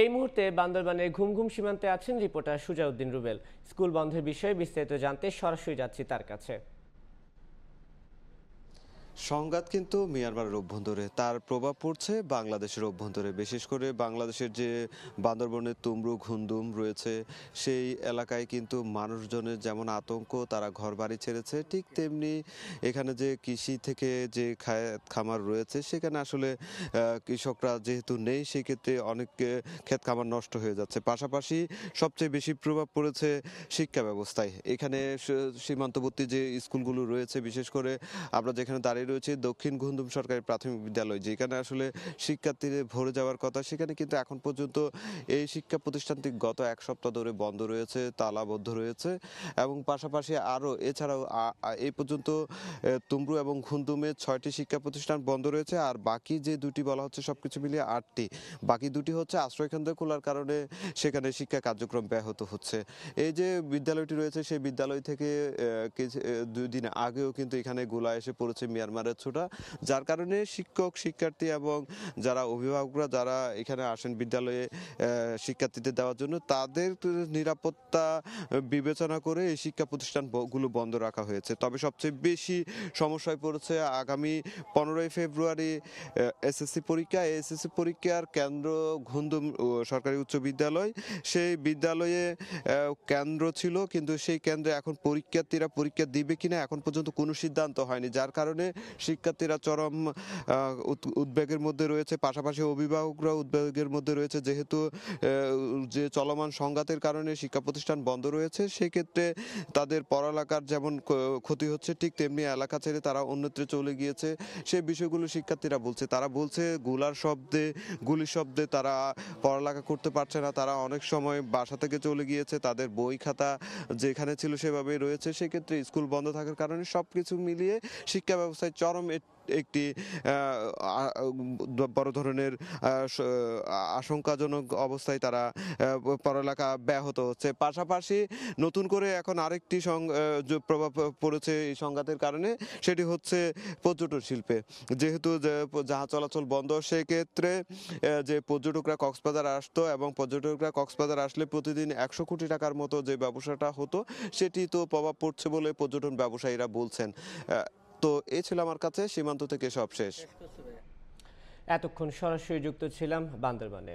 এই মুহূর্তে বান্দরবানের ঘুমঘুম সীমান্তে আছেন রিপোর্টার সুজাউদ্দিন রুবেল স্কুল বন্ধের বিষয়ে বিস্তারিত জানতে সরাসরি যাচ্ছি তার কাছে সংঘাত কিন্তু মিয়ানমারের অভ্যন্তরে তার প্রভাব পড়ছে বাংলাদেশের অভ্যন্তরে বিশেষ করে বাংলাদেশের যে বান্দরবনের তুমরু ঘুন্দুম রয়েছে সেই এলাকায় কিন্তু মানুষজনের যেমন আতঙ্ক তারা ঘর বাড়ি ছেড়েছে ঠিক তেমনি এখানে যে কৃষি থেকে যে খায় খামার রয়েছে সেখানে আসলে কৃষকরা যেহেতু নেই সেক্ষেত্রে অনেক ক্ষেত খামার নষ্ট হয়ে যাচ্ছে পাশাপাশি সবচেয়ে বেশি প্রভাব পড়েছে শিক্ষা ব্যবস্থায় এখানে সীমান্তবর্তী যে স্কুলগুলো রয়েছে বিশেষ করে আমরা যেখানে দাঁড়িয়ে তারই রয়েছে দক্ষিণ ঘুন্দুম সরকারি প্রাথমিক বিদ্যালয় যেখানে আসলে শিক্ষার্থীদের ভরে যাওয়ার কথা সেখানে কিন্তু এখন পর্যন্ত এই শিক্ষা প্রতিষ্ঠানটি গত এক সপ্তাহ ধরে বন্ধ রয়েছে তালাবদ্ধ রয়েছে এবং পাশাপাশি আরও এছাড়াও এই পর্যন্ত তুমরু এবং ঘুন্দুমে ছয়টি শিক্ষা প্রতিষ্ঠান বন্ধ রয়েছে আর বাকি যে দুটি বলা হচ্ছে সব কিছু মিলিয়ে আটটি বাকি দুটি হচ্ছে আশ্রয়কেন্দ্র খোলার কারণে সেখানে শিক্ষা কার্যক্রম ব্যাহত হচ্ছে এই যে বিদ্যালয়টি রয়েছে সেই বিদ্যালয় থেকে দুই দিন আগেও কিন্তু এখানে গোলা এসে পড়েছে মিয়ান মারমারের ছোটা যার কারণে শিক্ষক শিক্ষার্থী এবং যারা অভিভাবকরা যারা এখানে আসেন বিদ্যালয়ে শিক্ষার্থীদের দেওয়ার জন্য তাদের নিরাপত্তা বিবেচনা করে এই শিক্ষা প্রতিষ্ঠানগুলো বন্ধ রাখা হয়েছে তবে সবচেয়ে বেশি সমস্যায় পড়েছে আগামী পনেরোই ফেব্রুয়ারি এসএসসি পরীক্ষা এসএসসি পরীক্ষার কেন্দ্র ঘুন্দুম সরকারি উচ্চ বিদ্যালয় সেই বিদ্যালয়ে কেন্দ্র ছিল কিন্তু সেই কেন্দ্রে এখন পরীক্ষার্থীরা পরীক্ষা দিবে কিনা এখন পর্যন্ত কোনো সিদ্ধান্ত হয়নি যার কারণে শিক্ষার্থীরা চরম উদ্বেগের মধ্যে রয়েছে পাশাপাশি অভিভাবকরা উদ্বেগের মধ্যে রয়েছে যেহেতু যে চলমান সংঘাতের কারণে শিক্ষা প্রতিষ্ঠান বন্ধ রয়েছে সেক্ষেত্রে তাদের পড়ালেখার যেমন ক্ষতি হচ্ছে ঠিক তেমনি এলাকা ছেড়ে তারা অন্যত্রে চলে গিয়েছে সে বিষয়গুলো শিক্ষার্থীরা বলছে তারা বলছে গুলার শব্দে গুলি শব্দে তারা পড়ালেখা করতে পারছে না তারা অনেক সময় বাসা থেকে চলে গিয়েছে তাদের বই খাতা যেখানে ছিল সেভাবেই রয়েছে সেক্ষেত্রে স্কুল বন্ধ থাকার কারণে সব কিছু মিলিয়ে শিক্ষা ব্যবস্থায় চরম একটি বড় ধরনের আশঙ্কাজনক অবস্থায় তারা পড়ালেখা ব্যাহত হচ্ছে পাশাপাশি নতুন করে এখন আরেকটি প্রভাব পড়েছে এই সংঘাতের কারণে সেটি হচ্ছে পর্যটন শিল্পে যেহেতু জাহাজ চলাচল বন্ধ সেক্ষেত্রে যে পর্যটকরা কক্সবাজার আসতো এবং পর্যটকরা কক্সবাজার আসলে প্রতিদিন একশো কোটি টাকার মতো যে ব্যবসাটা হতো সেটি তো প্রভাব পড়ছে বলে পর্যটন ব্যবসায়ীরা বলছেন তো এ ছিল আমার কাছে সীমান্ত থেকে সব শেষ এতক্ষণ সরাসরি যুক্ত ছিলাম বান্দরবানে